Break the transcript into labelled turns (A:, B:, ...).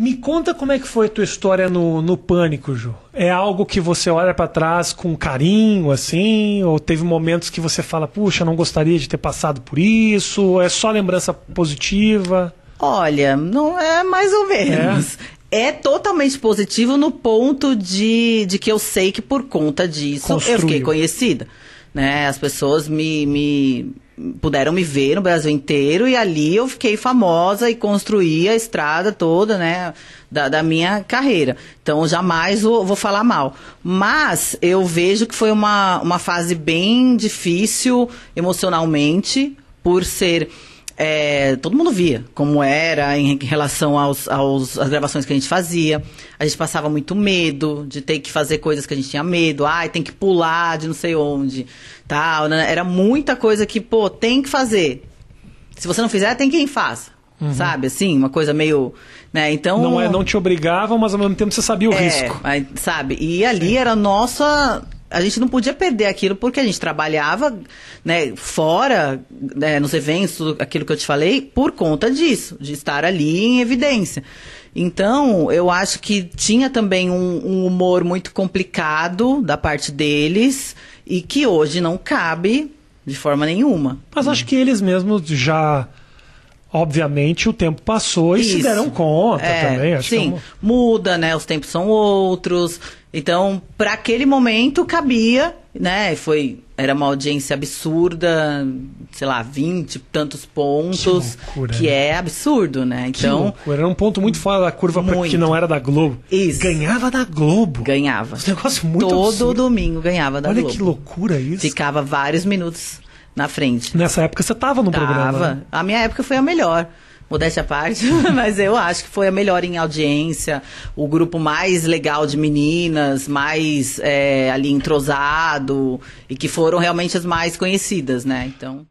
A: Me conta como é que foi a tua história no, no Pânico, Ju. É algo que você olha para trás com carinho, assim? Ou teve momentos que você fala, puxa, não gostaria de ter passado por isso? É só lembrança positiva? Olha, não
B: é mais ou menos. É, é totalmente positivo no ponto de, de que eu sei que por conta disso Construiu. eu fiquei conhecida. Né? As pessoas me, me puderam me ver no Brasil inteiro e ali eu fiquei famosa e construí a estrada toda, né, da, da minha carreira. Então, jamais vou, vou, falar mal. Mas eu vejo que foi uma, uma fase bem difícil emocionalmente, por ser é, todo mundo via como era em relação aos, aos, às gravações que a gente fazia. A gente passava muito medo de ter que fazer coisas que a gente tinha medo. Ai, tem que pular de não sei onde. Tal, né? Era muita coisa que, pô, tem que fazer. Se você não fizer, tem quem faça. Uhum. Sabe, assim, uma coisa meio. Né? Então, não, é, não te obrigavam, mas ao mesmo tempo você sabia o é, risco. sabe? E ali Sim. era a nossa a gente não podia perder aquilo porque a gente trabalhava né, fora, né, nos eventos, tudo aquilo que eu te falei, por conta disso, de estar ali em evidência. Então, eu acho que tinha também um, um humor muito complicado da parte deles e que hoje não cabe de forma nenhuma. Mas
A: acho que eles mesmos já Obviamente o tempo passou e Isso. se deram conta é, também. Acho é sim, é
B: muda, né? Os tempos são outros. Então, para aquele momento cabia, né? Foi era uma audiência absurda, sei lá, 20 tantos pontos, que, loucura, que né? é absurdo, né? Então, era um ponto muito
A: fora da curva porque que não era da Globo. Isso. Ganhava da Globo. Ganhava. Um negócio muito Todo absurdo.
B: domingo ganhava da Olha Globo. Olha que loucura isso. Ficava vários minutos na frente. Nessa época você estava no tava. programa. Né? A minha época foi a melhor. Modéstia à parte, mas eu acho que foi a melhor em audiência, o grupo mais legal de meninas, mais é, ali entrosado, e que foram realmente as mais conhecidas, né? Então.